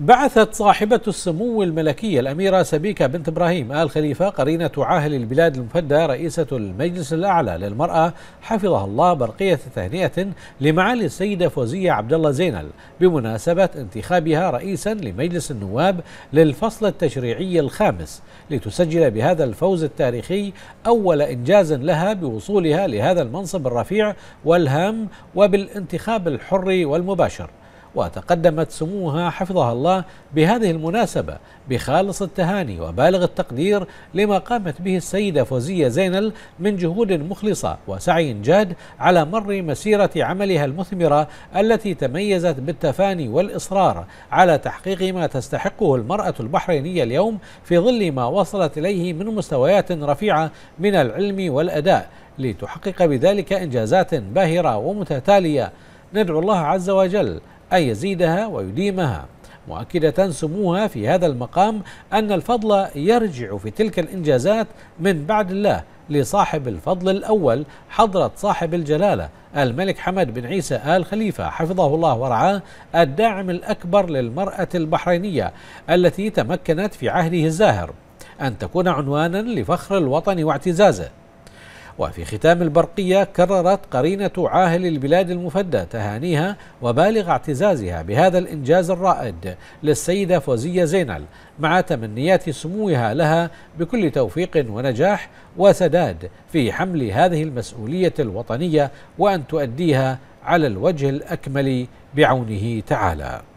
بعثت صاحبة السمو الملكية الأميرة سبيكة بنت إبراهيم آل خليفة قرينة عاهل البلاد المفدى رئيسة المجلس الأعلى للمرأة حفظها الله برقية تهنئة لمعالي السيدة فوزية عبد الله زينل بمناسبة انتخابها رئيسا لمجلس النواب للفصل التشريعي الخامس لتسجل بهذا الفوز التاريخي أول إنجاز لها بوصولها لهذا المنصب الرفيع والهام وبالانتخاب الحر والمباشر وتقدمت سموها حفظها الله بهذه المناسبة بخالص التهاني وبالغ التقدير لما قامت به السيدة فوزية زينل من جهود مخلصة وسعي جاد على مر مسيرة عملها المثمرة التي تميزت بالتفاني والإصرار على تحقيق ما تستحقه المرأة البحرينية اليوم في ظل ما وصلت إليه من مستويات رفيعة من العلم والأداء لتحقق بذلك إنجازات باهرة ومتتالية ندعو الله عز وجل أن يزيدها ويديمها مؤكدة سموها في هذا المقام أن الفضل يرجع في تلك الإنجازات من بعد الله لصاحب الفضل الأول حضرة صاحب الجلالة الملك حمد بن عيسى آل خليفة حفظه الله ورعاه الداعم الأكبر للمرأة البحرينية التي تمكنت في عهده الزاهر أن تكون عنوانا لفخر الوطن واعتزازه وفي ختام البرقية كررت قرينة عاهل البلاد المفدى تهانيها وبالغ اعتزازها بهذا الإنجاز الرائد للسيدة فوزية زينل مع تمنيات سموها لها بكل توفيق ونجاح وسداد في حمل هذه المسؤولية الوطنية وأن تؤديها على الوجه الأكمل بعونه تعالى